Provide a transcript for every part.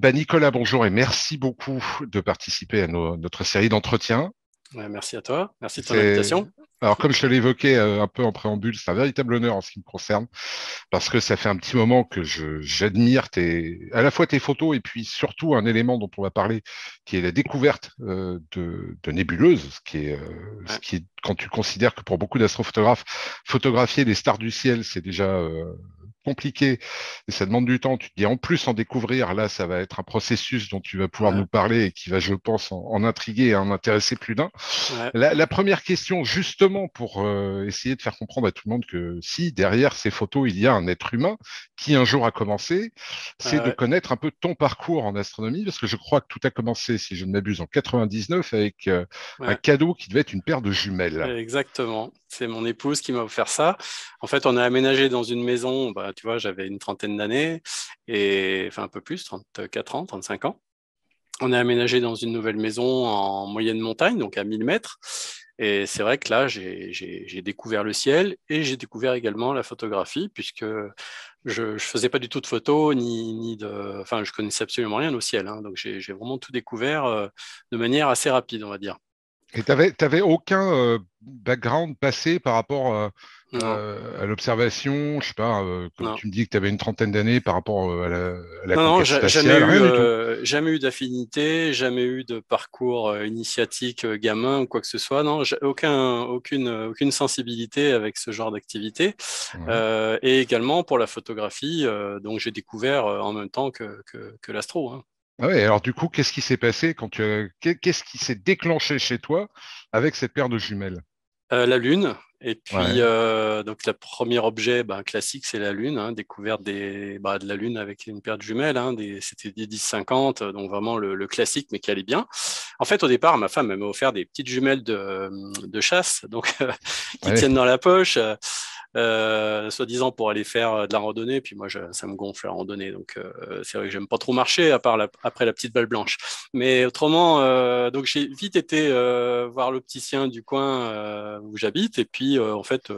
Bah, Nicolas, bonjour et merci beaucoup de participer à notre série d'entretiens. merci à toi, merci de ton invitation. Alors, comme je te l'évoquais euh, un peu en préambule, c'est un véritable honneur en ce qui me concerne, parce que ça fait un petit moment que j'admire tes, à la fois tes photos et puis surtout un élément dont on va parler, qui est la découverte euh, de, nébuleuses, ce euh, qui est, quand tu considères que pour beaucoup d'astrophotographes, photographier les stars du ciel, c'est déjà compliqué et ça demande du temps. Tu te dis en plus en découvrir, là, ça va être un processus dont tu vas pouvoir nous parler et qui va, je pense, en, intriguer et en intéresser plus d'un. La, première question, justement, pour euh, essayer de faire comprendre à tout le monde que si derrière ces photos, il y a un être humain qui un jour a commencé, c'est de connaître un peu ton parcours en astronomie, parce que je crois que tout a commencé, si je ne m'abuse, en 99 avec euh, un cadeau qui devait être une paire de jumelles. Exactement. C'est mon épouse qui m'a offert ça. En fait, on a aménagé dans une maison. Bah, bah, tu vois, j'avais une trentaine d'années, et enfin un peu plus, 34 ans, 35 ans. On est aménagé dans une nouvelle maison en moyenne montagne, donc à 1000 mètres. Et c'est vrai que là, j'ai découvert le ciel et j'ai découvert également la photographie, puisque je ne faisais pas du tout de photos, ni, ni de. Enfin, je connaissais absolument rien au ciel. Hein. donc, j'ai vraiment tout découvert euh, de manière assez rapide, on va dire. Et tu n'avais aucun euh, background passé par rapport euh, euh, à, l'observation, je sais pas, comme euh, tu me dis que tu avais une trentaine d'années par rapport à la, non, non jamais, eu, jamais eu d'affinité, jamais eu de parcours initiatique gamin ou quoi que ce soit. Non, aucun, aucune, aucune sensibilité avec ce genre d'activité. et également pour la photographie, donc j'ai découvert en même temps que, l'astro. Hein. Ah ouais, alors du coup, qu'est-ce qui s'est passé quand tu qu'est-ce qui s'est déclenché chez toi avec cette paire de jumelles euh, la Lune. Et puis, euh, donc, le premier objet bah, classique, c'est la Lune, hein, découverte des, bah, de la Lune avec une paire de jumelles, hein, c'était des 10-50, donc vraiment le, classique, mais qui allait bien. En fait, au départ, ma femme m'a offert des petites jumelles de, chasse, donc qui ah tiennent dans la poche euh, soi-disant pour aller faire euh, de la randonnée. Puis moi, ça me gonfle la randonnée, donc euh, c'est vrai que j'aime pas trop marcher à part après la petite balle blanche. Mais autrement, euh, donc j'ai vite été voir l'opticien du coin où j'habite, et puis en fait,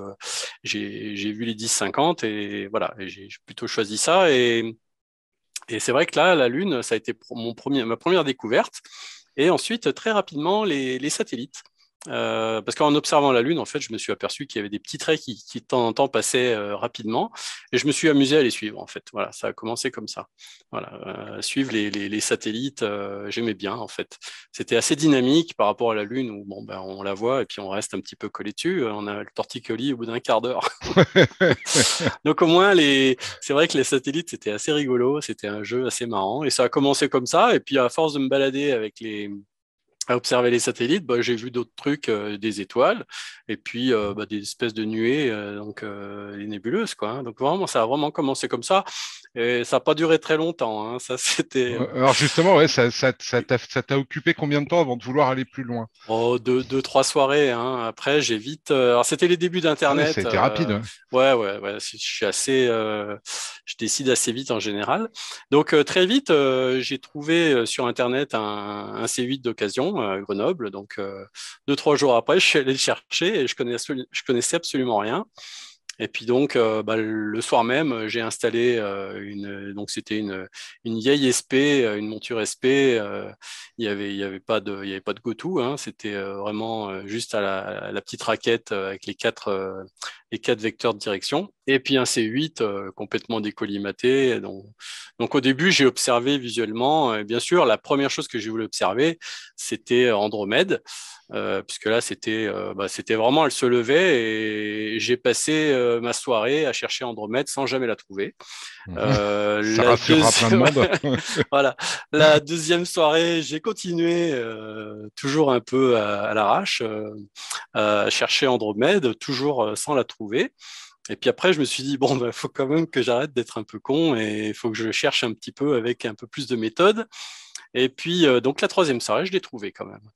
j'ai vu les 10-50 et voilà, j'ai plutôt choisi ça. Et, c'est vrai que là, la Lune, ça a été mon premier, ma première découverte. Et ensuite, très rapidement, les satellites. Euh, parce qu'en observant la Lune, en fait, je me suis aperçu qu'il y avait des petits traits qui, qui de temps en temps passaient euh, rapidement, et je me suis amusé à les suivre. En fait, voilà, ça a commencé comme ça. Voilà, euh, suivre les, les, les satellites, euh, j'aimais bien. En fait, c'était assez dynamique par rapport à la Lune où bon, ben, on la voit et puis on reste un petit peu collé dessus. On a le torticolis au bout d'un quart d'heure. Donc au moins, les... c'est vrai que les satellites, c'était assez rigolo, c'était un jeu assez marrant, et ça a commencé comme ça. Et puis à force de me balader avec les à observer les satellites, bah, j'ai vu d'autres trucs, euh, des étoiles, et puis euh, bah, des espèces de nuées, euh, donc les nébuleuses. Quoi, hein. Donc vraiment, ça a vraiment commencé comme ça. Et ça n'a pas duré très longtemps. Hein. Ça, c'était... Euh, alors justement, ouais, ça, ça, ça, t'a, ça, t'a, occupé combien de temps avant de vouloir aller plus loin oh, deux, deux, trois soirées. Hein. Après, j'ai vite... Euh, alors c'était les débuts ah d'Internet. C'était ça a été rapide. Hein. Euh, ouais, ouais, ouais. Je suis assez... Je décide assez vite en général. Donc très vite, j'ai trouvé sur Internet un, un, C8 d'occasion à Grenoble. Donc deux, trois jours après, je suis allé le chercher et je connaissais, je connaissais absolument rien. Et puis donc, euh, bah, le soir même, euh, j'ai installé euh, une. Donc c'était une, une, vieille SP, une monture SP. il n'y avait, il y avait pas de, il y avait pas de go-to. Hein, c'était vraiment juste à la, la, petite raquette avec les quatre, les quatre vecteurs de direction. Et puis un C8 complètement décollimaté. Donc, donc au début, j'ai observé visuellement. bien sûr, la première chose que j'ai voulu observer, c'était Andromède. Euh, puisque là euh, bah, c'était vraiment elle se levait et j'ai passé euh, ma soirée à chercher Andromède sans jamais la trouver. Mhm. Ça la deuxième... voilà. La deuxième soirée, j'ai continué toujours un peu à, l'arrache à chercher Andromède, toujours sans la trouver. Et puis après, je me suis dit, bon, il bah, faut quand même que j'arrête d'être un peu con et il faut que je cherche un petit peu avec un peu plus de méthode. Et puis, euh, donc la troisième soirée, je l'ai trouvée quand même.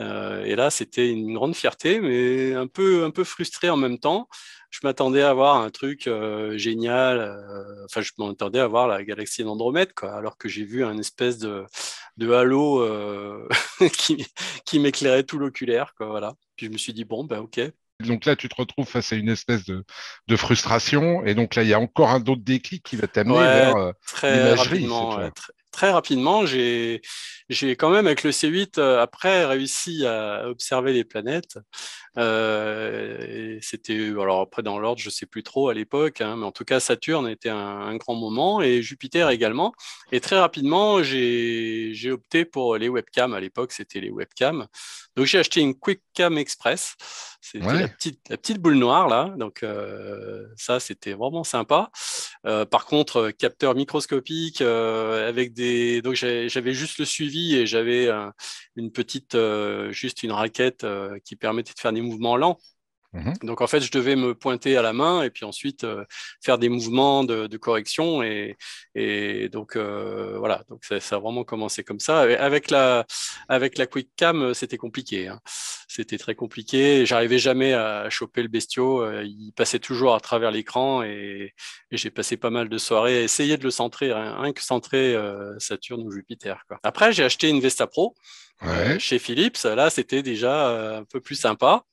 Euh, et là, c'était une grande fierté, mais un peu, un peu frustré en même temps. Je m'attendais à avoir un truc euh, génial. Enfin, je m'attendais à voir la galaxie d'Andromède, quoi, alors que j'ai vu un espèce de, halo qui, m'éclairait tout l'oculaire, quoi, voilà. Puis je me suis dit, bon, ben ok, donc là, tu te retrouves face à une espèce de, frustration. Et donc là, il y a encore un autre déclic qui va t'amener ouais, vers l'imagerie. Ouais, très, très rapidement, j'ai quand même avec le C8 euh, après réussi à observer les planètes. Euh, c'était alors après dans l'ordre, je ne sais plus trop à l'époque, hein, mais en tout cas Saturne était un, grand moment et Jupiter également. Et très rapidement, j'ai opté pour les webcams. À l'époque, c'était les webcams. Donc j'ai acheté une QuickCam Express. C'est la, petite, la petite boule noire là. Donc euh, ça, c'était vraiment sympa. Euh, par contre, euh, capteur microscopique euh, avec des. Donc j'avais juste le suivi et j'avais une petite, juste une raquette qui permettait de faire des mouvements lents. Mhm. Donc en fait, je devais me pointer à la main et puis ensuite euh, faire des mouvements de, correction et, donc euh, voilà. Donc ça, a vraiment commencé comme ça. avec la avec euh, c'était compliqué. Hein. C'était très compliqué. J'arrivais jamais à choper le bestiau. Il passait toujours à travers l'écran et, j'ai passé pas mal de soirées à essayer de le centrer, hein. rien que centrer Saturne ou Jupiter. Après, j'ai acheté une Vesta Pro. chez Philips, là, c'était déjà un peu plus sympa.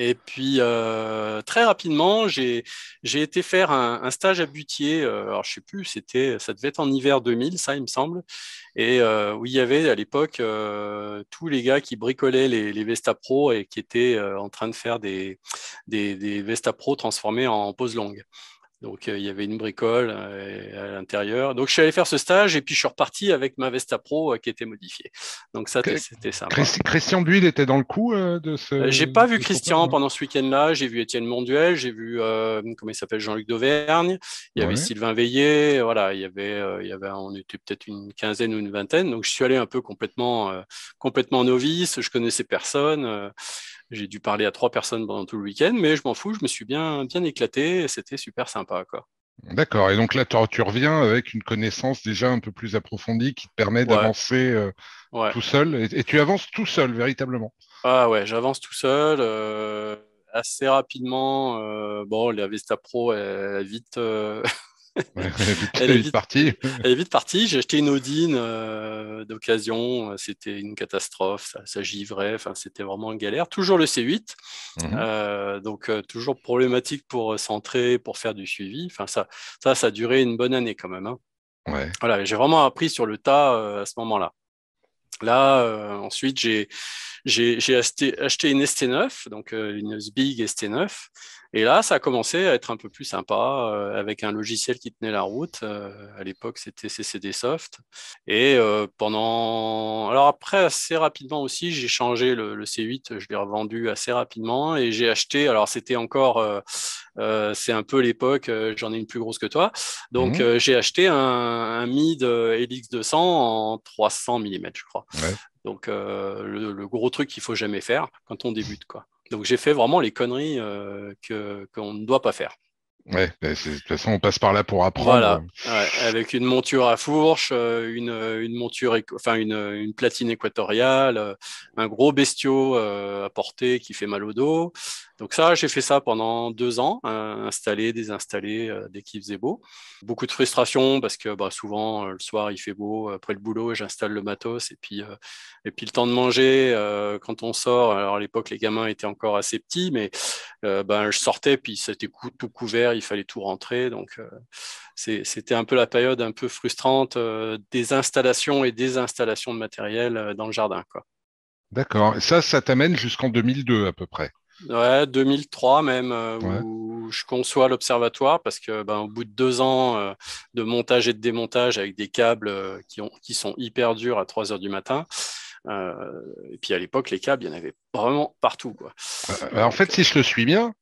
Et puis, euh, très rapidement, j'ai été faire un, stage à Butier. Euh, alors, je ne sais plus, ça devait être en hiver 2000, ça, il me semble. Et euh, où il y avait à l'époque tous les gars qui bricolaient les, les, Vesta Pro et qui étaient en train de faire des, des, Vesta Pro transformés en pose longue. Donc, euh, il y avait une bricole euh, à l'intérieur. Donc, je suis allé faire ce stage et puis je suis reparti avec ma à Pro euh, qui était modifiée. Donc, ça, c'était ça. Christian Buil était dans le coup de ce. j'ai pas vu Christian pendant ce week-end-là. J'ai vu Étienne Monduel, j'ai vu, comment il s'appelle, Jean-Luc Dauvergne. Il y avait Sylvain Veillé. Voilà, il y avait, il y avait on était peut-être une quinzaine ou une vingtaine. Donc, je suis allé un peu complètement, complètement novice. Je connaissais personne. J'ai dû parler à trois personnes pendant tout le week-end, mais je m'en fous, je me suis bien, bien éclaté, c'était super sympa. Quoi. D'accord, et donc là, tu reviens avec une connaissance déjà un peu plus approfondie qui te permet d'avancer euh, tout seul, et, tu avances tout seul, véritablement. Ah ouais, j'avance tout seul. Euh, assez rapidement, euh, bon, la Vesta Pro, elle, vite, elle, est vite, partie. elle est vite partie. J'ai acheté une Odine euh, d'occasion. C'était une catastrophe. Ça, ça givrait. Enfin, c'était vraiment une galère. Toujours le C8. Mhm. Euh, donc, euh, toujours problématique pour centrer, pour faire du suivi. Enfin, ça, ça, ça a duré une bonne année quand même. Hein. Ouais. Voilà, j'ai vraiment appris sur le tas à ce moment Là, Là ensuite, j'ai j'ai acheté, acheté, une ST9, donc euh, une big ST9. Et là, ça a commencé à être un peu plus sympa, euh, avec un logiciel qui tenait la route. Euh, à l'époque, c'était CCD Soft. Et pendant. Alors, après, assez rapidement aussi, j'ai changé le, C8, je l'ai revendu assez rapidement et j'ai acheté. Alors, c'était encore. c'est un peu l'époque, j'en ai une plus grosse que toi. Donc, mmh. j'ai acheté un, MID Helix 200 en 300 mm, je crois. Ouais. Donc euh, le, gros truc qu'il faut jamais faire quand on débute, quoi. Donc j'ai fait vraiment les conneries euh, que qu'on ne doit pas faire. Ouais, bah, de toute façon, on passe par là pour apprendre. Voilà, avec une monture à fourche, euh, une, monture, enfin une, platine équatoriale, un gros bestiau à porter qui fait mal au dos, donc ça, j'ai fait ça pendant deux ans, euh, installé, désinstallé, euh, dès qu'il faisait beau. Beaucoup de frustration parce que bah, souvent euh, le soir il fait beau, après le boulot j'installe le matos et puis et puis le temps de manger quand on sort. Alors à l'époque les gamins étaient encore assez petits, mais ben, je sortais puis c'était tout couvert, il fallait tout rentrer. Donc c'était un peu la période un peu frustrante des installations et des installations de matériel dans le jardin. D'accord. Et ça, ça t'amène jusqu'en 2002 à peu près. Ouais, 2003 même, euh, où je conçois l'observatoire parce que ben, au bout de deux ans euh, de montage et de démontage avec des câbles euh, qui, sont hyper durs à 3 heures du matin, et puis à l'époque, les câbles, il y en avait vraiment partout. en fait, si je le suis bien,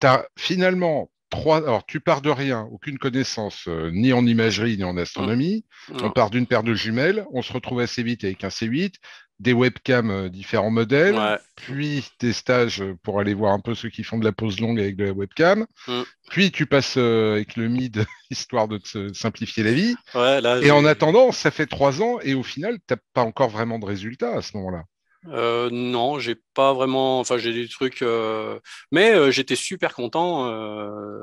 tu as finalement trois. Alors, tu pars de rien, aucune connaissance, ni en imagerie, ni en astronomie. Mmh. On part d'une paire de jumelles, on se retrouve assez vite avec un C8, des webcams euh, différents modèles, puis des stages pour aller voir un peu ceux qui font de la pause longue avec de la webcam, mm. puis tu passes euh, avec le mid histoire de simplifier la vie. et en attendant, ça fait trois ans et au final, tu n'as pas encore vraiment de résultats à ce moment-là. Euh, non, j'ai pas vraiment. Enfin, j'ai des trucs. Euh, mais euh, j'étais super content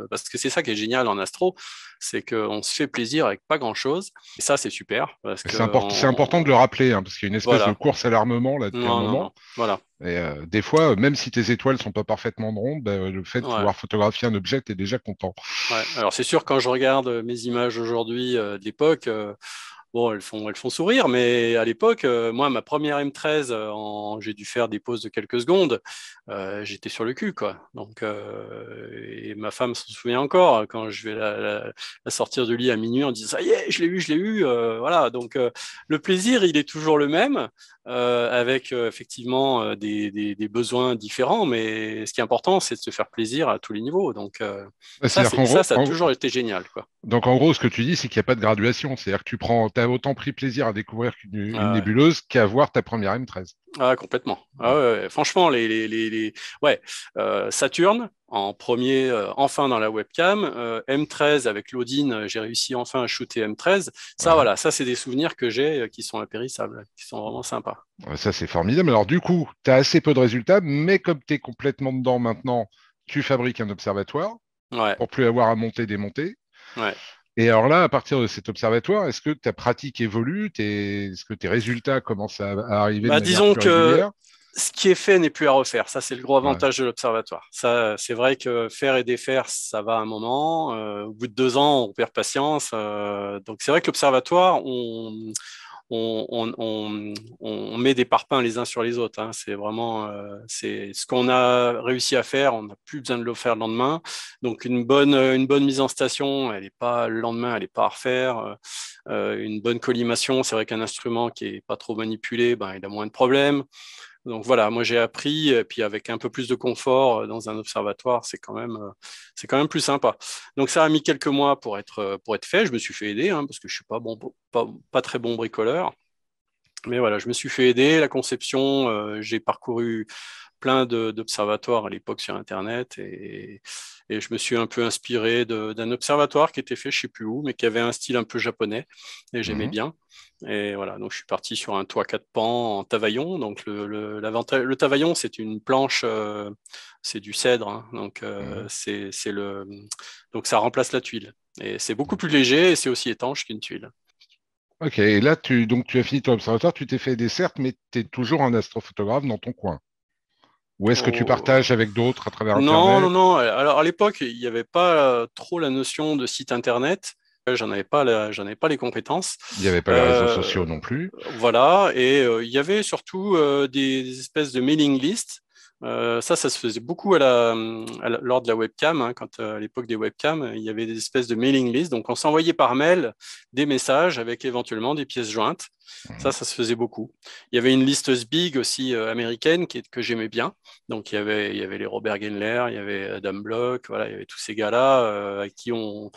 parce que c'est ça qui est génial en astro, c'est qu'on se fait plaisir avec pas grand chose. Et ça, c'est super. C'est important de le rappeler hein, parce qu'il y a une espèce de course à l'armement là Voilà. Et des fois, même si tes étoiles sont pas parfaitement rondes, bah, le fait de pouvoir photographier un objet, t'es déjà content. Alors c'est sûr quand je regarde mes images aujourd'hui de l'époque, Bon, elles font, elles font sourire, mais à l'époque, euh, moi, ma première M13, euh, j'ai dû faire des pauses de quelques secondes. Euh, j'étais sur le cul, quoi. Donc, euh, et ma femme se souvient encore hein, quand je vais la, sortir du lit à minuit en disant ça y est, je l'ai eu, je l'ai eu, euh, voilà. Donc, le plaisir, il est toujours le même, avec effectivement des, besoins différents, mais ce qui est important, c'est de se faire plaisir à tous les niveaux. Donc, bah, ça, ça, a toujours été génial, quoi. Donc, en gros, ce que tu dis, c'est qu'il n'y a pas de graduation, c'est-à-dire que tu as autant pris plaisir à découvrir une, ah nébuleuse qu'à voir ta première M13. Ah, complètement. Ah, franchement, les, les, ouais, euh, en premier, euh, enfin dans la webcam, euh, M13 avec l'Odin, euh, j'ai réussi enfin à shooter M13. Ça, voilà, ça c'est des souvenirs que j'ai qui sont impérissables, qui sont vraiment sympas. Ça c'est formidable. Alors du coup, tu as assez peu de résultats, mais comme tu es complètement dedans maintenant, tu fabriques un observatoire ouais. pour plus avoir à monter, démonter. Et alors là, à partir de cet observatoire, est-ce que ta pratique évolue Est-ce que tes résultats commencent à, arriver bah, Disons que ce qui est fait n'est plus à refaire. Ça, c'est le gros avantage de l'observatoire. c'est vrai que faire et défaire, ça va un moment. Euh, au bout de deux ans, on perd patience. Euh, donc, c'est vrai que l'observatoire, on on, on, on, met des parpaings les uns sur les autres. Hein. C'est vraiment euh, c'est ce qu'on a réussi à faire. On n'a plus besoin de le faire le lendemain. Donc une bonne, une bonne mise en station, elle n'est pas le lendemain, elle est pas à refaire. Euh, euh, une bonne collimation, c'est vrai qu'un instrument qui est pas trop manipulé, ben, il a moins de problèmes. Donc voilà, moi j'ai appris, et puis avec un peu plus de confort euh, dans un observatoire, c'est quand même, euh, c'est quand même plus sympa. Donc ça a mis quelques mois pour être, euh, pour être fait. Je me suis fait aider hein, parce que je suis pas bon, pas, pas, très bon bricoleur. Mais voilà, je me suis fait aider. La conception, j'ai parcouru plein d'observatoires à l'époque sur Internet et, et, je me suis un peu inspiré d'un observatoire qui était fait je sais plus où, mais qui avait un style un peu japonais et j'aimais mhm. bien. Et voilà, donc je suis parti sur un toit quatre pans en tavaillon. Donc le, le, le tavaillon, c'est une planche, euh, c'est du cèdre, hein. donc euh, mhm. c'est le, donc ça remplace la tuile. Et c'est beaucoup plus léger et c'est aussi étanche qu'une tuile. Ok, et là, tu, donc, tu as fini ton observatoire, tu t'es fait des mais tu es toujours un astrophotographe dans ton coin. Ou est-ce que tu oh. partages avec d'autres à travers Internet Non, non, non. Alors à l'époque, il n'y avait pas euh, trop la notion de site Internet. Euh, j'en avais pas, avais pas les compétences. Il n'y avait pas les réseaux euh, sociaux non plus. Voilà, et il y avait surtout des, espèces de mailing lists euh, ça, ça se faisait beaucoup à lors de la webcam, hein, quand euh, à l'époque des webcams, il y avait des espèces de mailing list. Donc, on s'envoyait par mail des messages avec éventuellement des pièces jointes. Mhm. Ça, ça se faisait beaucoup. Il y avait une liste SBIG aussi euh, américaine qui, que j'aimais bien. Donc, il y, avait, il y avait les Robert Genler, il y avait Adam Block, voilà, il y avait tous ces gars-là avec qui on,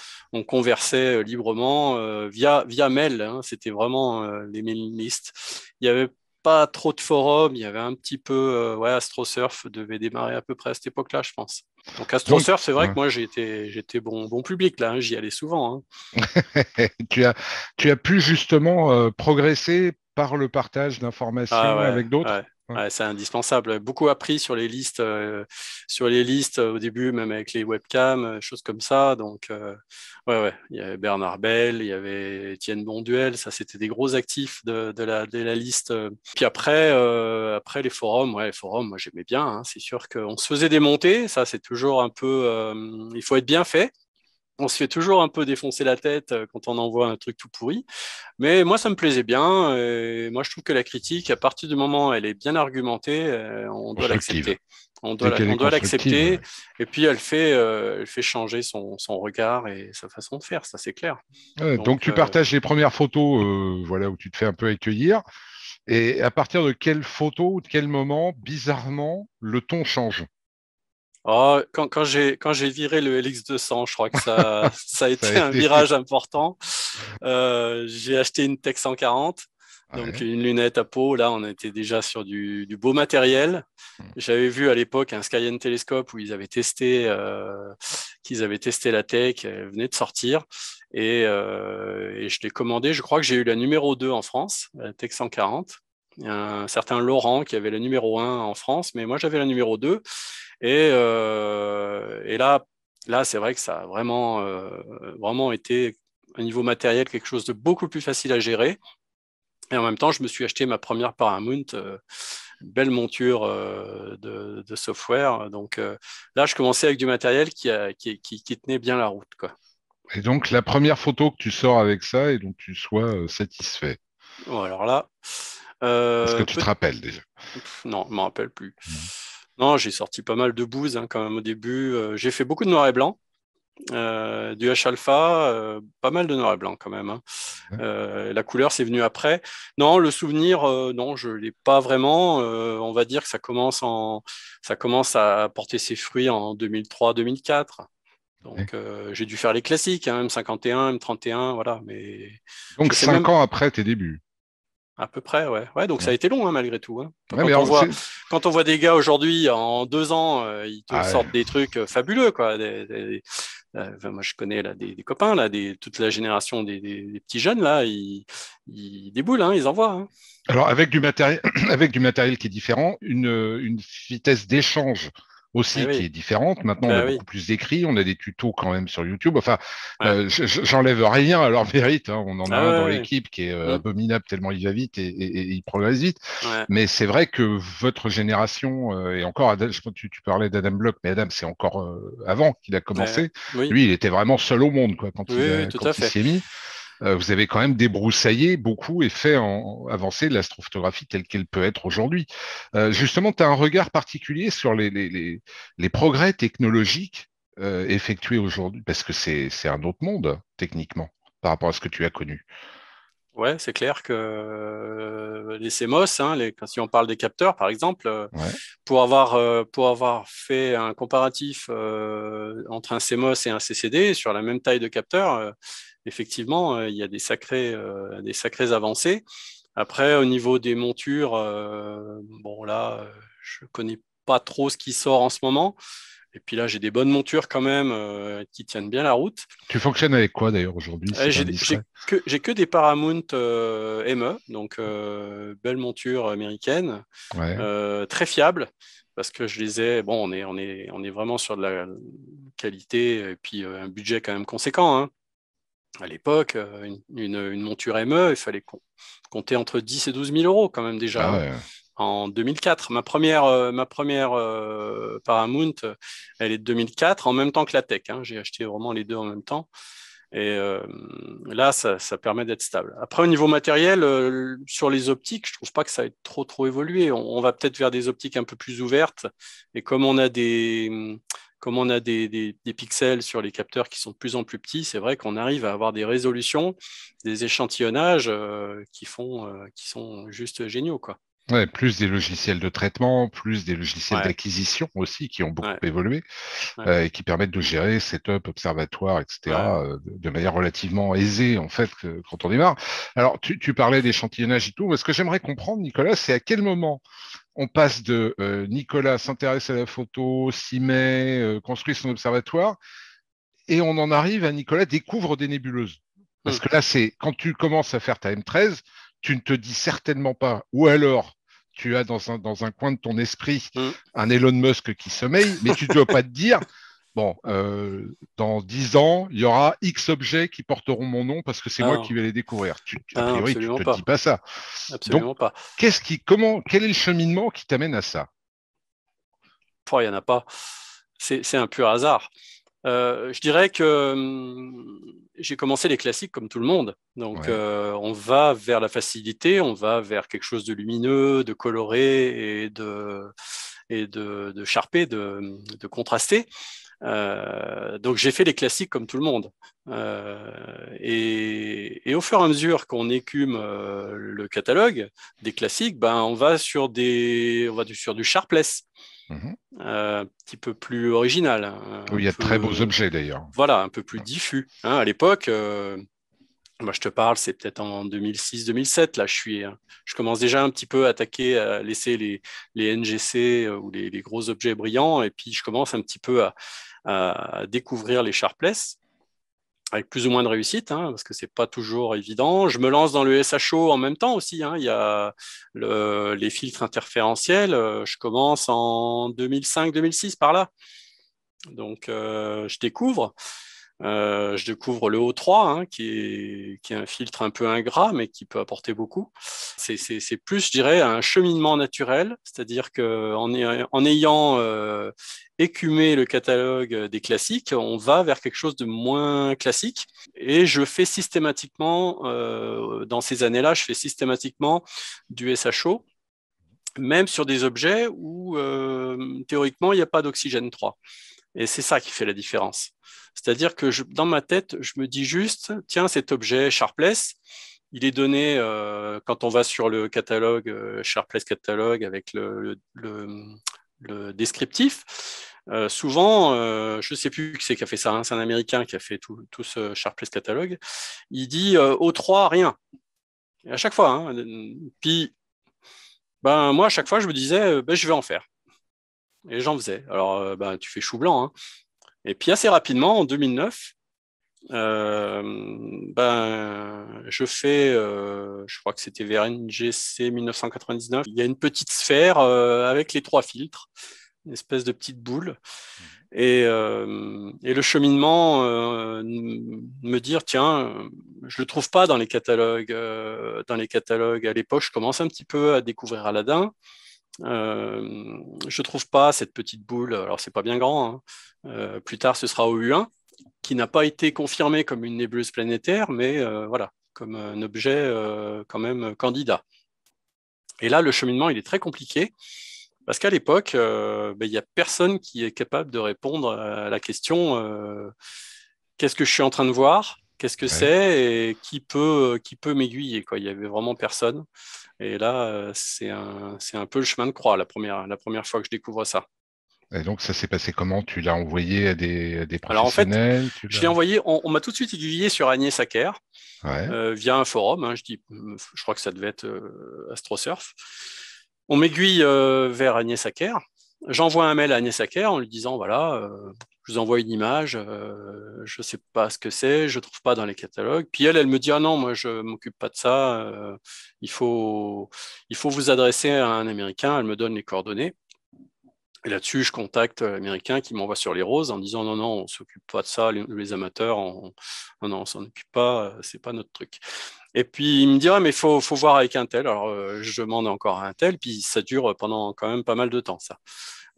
conversait librement via, via mail. Hein. C'était vraiment les mailing lists. Il y avait pas trop de forums, il y avait un petit peu, euh, Ouais, Astro AstroSurf devait démarrer à peu près à cette époque-là, je pense. Donc AstroSurf, c'est vrai que moi j'étais, j'étais bon, bon public là, hein, j'y allais souvent. Hein. tu, as, tu as pu justement euh, progresser par le partage ah d'informations avec d'autres c'est indispensable. Beaucoup appris sur les listes, euh, sur les listes euh, au début, même avec les webcams, euh, choses comme ça. Donc, ouais, ouais, il y avait Bernard Bell, il y avait Étienne Bonduel, ça c'était des gros actifs de, la, de la liste. Puis après, après les forums, ouais, les forums, moi j'aimais bien. Hein. C'est sûr qu'on se faisait des montées, ça c'est toujours un peu, il faut être bien fait on se fait toujours un peu défoncer la tête euh, quand on envoie un truc tout pourri. Mais moi, ça me plaisait bien. moi, je trouve que la critique, à partir du moment où elle est bien argumentée, euh, on doit l'accepter. On doit, l'accepter. Et puis, elle fait, euh, changer son, regard et sa façon de faire, ça c'est clair. donc, tu partages les premières photos voilà, où tu te fais un peu accueillir. Et à partir de quelle photo, de quel moment, bizarrement, le ton change ah, quand, j'ai quand j'ai viré le LX200, je crois que ça ça a été, un virage important. Euh, j'ai acheté une Tech 140, donc une lunette à peau. Là, on était déjà sur du, beau matériel. Hmm. J'avais vu à l'époque un Skyen Telescope où ils avaient testé euh, qu'ils avaient testé la Tech, elle venait de sortir et, euh, je l'ai commandé. Je crois que j'ai eu la numéro 2 en France, la Tech 140. Un certain Laurent qui avait la numéro 1 en France, mais moi j'avais la numéro 2 euh, et, là, là c'est vrai que ça a vraiment, euh, vraiment été au niveau matériel quelque chose de beaucoup plus facile à gérer. Et en même temps, je me suis acheté ma première Paramount, euh, belle monture de, software. Donc là, je commençais avec du matériel qui, qui, tenait bien la route. Quoi. Et donc, la première photo que tu sors avec ça et donc tu sois satisfait. Bon, alors là. Est-ce que tu te rappelles déjà Non, je ne m'en rappelle plus. Non, j'ai sorti pas mal de bouses hein, quand même au début. Euh, j'ai fait beaucoup de noir et blanc, euh, du H-alpha, euh, pas mal de noir et blanc quand même. Hein. la couleur, c'est venu après. Non, le souvenir, non, je ne l'ai pas vraiment. on va dire que ça commence, en, ça commence à porter ses fruits en 2003-2004. Donc j'ai dû faire les classiques, M51, hein, M31, voilà. Mais Donc cinq ans après tes débuts à peu près, ouais. donc ça a été long, hein, malgré tout. Hein. quand, on voit, quand, on voit, des gars aujourd'hui, en deux ans, euh, ils ah sortent des trucs euh, fabuleux, quoi. Euh, moi, je connais là, des, copains, là, toute la génération des, petits jeunes, là, ils, déboulent, hein, ils envoient. Alors, avec du, matériel, avec du matériel qui est différent, une vitesse d'échange aussi eh qui est différente. Maintenant, on bah a beaucoup plus d'écrits, on a des tutos quand même sur YouTube. Enfin, euh, j'enlève rien à leur mérite. Hein. On en a ah un dans l'équipe qui est euh, mm. abominable tellement il va vite et, il progresse vite. Mais c'est vrai que votre génération euh, et encore, tu, parlais d'Adam Block, mais Adam, c'est encore avant qu'il a bah commencé. Lui, il était vraiment seul au monde quoi quand il, s'est mis. Euh, vous avez quand même débroussaillé beaucoup et fait avancer l'astrophotographie telle qu'elle peut être aujourd'hui. Euh, justement, tu as un regard particulier sur les, progrès technologiques euh, effectués aujourd'hui, parce que c'est un autre monde, techniquement, par rapport à ce que tu as connu. Ouais, c'est clair que les CMOS, hein, si on parle des capteurs par exemple, pour, avoir, pour avoir fait un comparatif entre un CMOS et un CCD sur la même taille de capteur, effectivement, euh, il y a des sacrés euh, des avancées. Après, au niveau des montures, euh, bon là, je connais pas trop ce qui sort en ce moment. Et puis là, j'ai des bonnes montures quand même qui tiennent bien la route. Tu fonctionnes avec quoi d'ailleurs aujourd'hui J'ai que, des Paramount ME, donc belle monture américaine, très fiable parce que je les ai. Bon, on est, on est, on est vraiment sur de la qualité et puis un budget quand même conséquent. Hein à l'époque, euh, une, monture ME, il fallait compter entre 10 et 12 000 euros quand même déjà. Ah hein, en 2004, ma première, euh, ma première euh, Paramount, elle est de 2004, en même temps que la tech. Hein. J'ai acheté vraiment les deux en même temps. Et là, ça, permet d'être stable. Après, au niveau matériel, sur les optiques, je trouve pas que ça ait trop trop évolué. on va peut-être vers des optiques un peu plus ouvertes. Et comme on a des, comme on a des, pixels sur les capteurs qui sont de plus en plus petits, c'est vrai qu'on arrive à avoir des résolutions, des échantillonnages euh, qui, font, euh, qui sont juste géniaux. Quoi plus des logiciels de traitement, plus des logiciels d'acquisition aussi qui ont beaucoup évolué euh, et qui permettent de gérer setup, observatoire, etc. Euh, de manière relativement aisée en fait quand on démarre. Alors tu, parlais d'échantillonnage et tout, mais ce que j'aimerais comprendre, Nicolas, c'est à quel moment on passe de euh, Nicolas s'intéresse à la photo, s'y met, construit son observatoire, et on en arrive à Nicolas découvre des nébuleuses. Parce mmh. que là, c'est quand tu commences à faire ta M13, tu ne te dis certainement pas, ou alors tu as dans un, coin de ton esprit mm. un Elon Musk qui sommeille, mais tu ne dois pas te dire, bon, euh, dans dix ans, il y aura X objets qui porteront mon nom parce que c'est moi ah. qui vais les découvrir. a ah, priori, tu ne te dis pas ça. Absolument pas. qui, comment, quel est le cheminement qui t'amène à ça il n'y en a pas. C'est un pur hasard. Euh, je dirais que hum, j'ai commencé les classiques comme tout le monde. Donc, euh, on va vers la facilité, on va vers quelque chose de lumineux, de coloré et de, et de, de charpé, de, de contrasté. Euh, donc j'ai fait les classiques comme tout le monde. et, au fur et à mesure qu'on écume le catalogue des classiques, ben on va sur des, on va du, sur du sharpless. Mhm. Euh, un petit peu plus original. Hein, oui, il y a de très beaux objets d'ailleurs. Voilà, un peu plus diffus. Hein. à l'époque, euh, moi je te parle, c'est peut-être en 2006-2007. Là, je suis, euh, je commence déjà un petit peu à attaquer, à laisser les, les NGC ou les, gros objets brillants, et puis je commence un petit peu à, à découvrir les sharpless avec plus ou moins de réussite, hein, parce que ce c'est pas toujours évident. Je me lance dans le SHO en même temps aussi. Hein. Il y a les filtres interférentiels. Euh, je commence en 2005-2006 par là. Donc, euh, je découvre. Euh, je découvre le O3, hein, qui, est, qui, un filtre un peu ingrat, mais qui peut apporter beaucoup. C'est plus, je dirais, un cheminement naturel, c'est-à-dire qu'en en ayant euh, écumé le catalogue des classiques, on va vers quelque chose de moins classique. Et je fais systématiquement, euh, dans ces années-là, je fais systématiquement du SHO, même sur des objets où euh, théoriquement, il n'y a pas d'oxygène 3. Et c'est ça qui fait la différence. C'est-à-dire que dans ma tête, je me dis juste, tiens, cet objet Sharpless, il est donné euh, quand on va sur le catalogue, euh, Sharpless catalogue avec le, descriptif. Euh, souvent, je ne sais plus qui c'est qui a fait ça, hein, c'est un Américain qui a fait tout, ce Sharpless catalogue. Il dit O3, rien. à chaque fois. Hein, puis, ben, moi, à chaque fois, je me disais, ben, je vais en faire. Et j'en faisais. Alors, ben, tu fais chou blanc. Hein. Et puis assez rapidement, en 2009, euh, ben, je fais, euh, je crois que c'était vers NGC 1999, il y a une petite sphère avec les trois filtres, une espèce de petite boule. Mmh. Et, le cheminement, me dire, tiens, je ne le trouve pas dans les catalogues. dans les catalogues à l'époque, je commence un petit peu à découvrir Aladdin. Euh, je ne trouve pas cette petite boule, alors c'est pas bien grand, hein. euh, plus tard ce sera au U1, qui n'a pas été confirmé comme une nébuleuse planétaire, mais euh, voilà, comme un objet quand même candidat. Et là, le cheminement, il est très compliqué, parce qu'à l'époque, ben, il n'y a personne qui est capable de répondre à la question qu'est-ce que je suis en train de voir Qu'est-ce que c'est et qui peut, qui peut m'aiguiller quoi. Il n'y avait vraiment personne. Et là, euh, c'est un, un, peu le chemin de croix, la première, la première fois que je découvre ça. Et donc, ça s'est passé comment Tu l'as envoyé à des, professionnels Alors, en fait, je l'ai envoyé, on, m'a tout de suite aiguillé sur Agnès Acker euh, via un forum. Hein, je, dis, euh, je crois que ça devait être AstroSurf. On m'aiguille vers Agnès Acker. J'envoie un mail à Agnès Acker en lui disant voilà, je vous envoie une image, euh, je ne sais pas ce que c'est, je ne trouve pas dans les catalogues. Puis elle, elle me dit, ah non, moi, je ne m'occupe pas de ça, euh, il, faut, il faut vous adresser à un Américain, elle me donne les coordonnées. Et là-dessus, je contacte l'Américain qui m'envoie sur les roses en disant, non, non, on ne s'occupe pas de ça, les, amateurs, on, ne s'en occupe pas, euh, ce n'est pas notre truc. Et puis il me dit, ah, mais il faut, voir avec un tel. Alors je demande encore un tel, puis ça dure pendant quand même pas mal de temps, ça.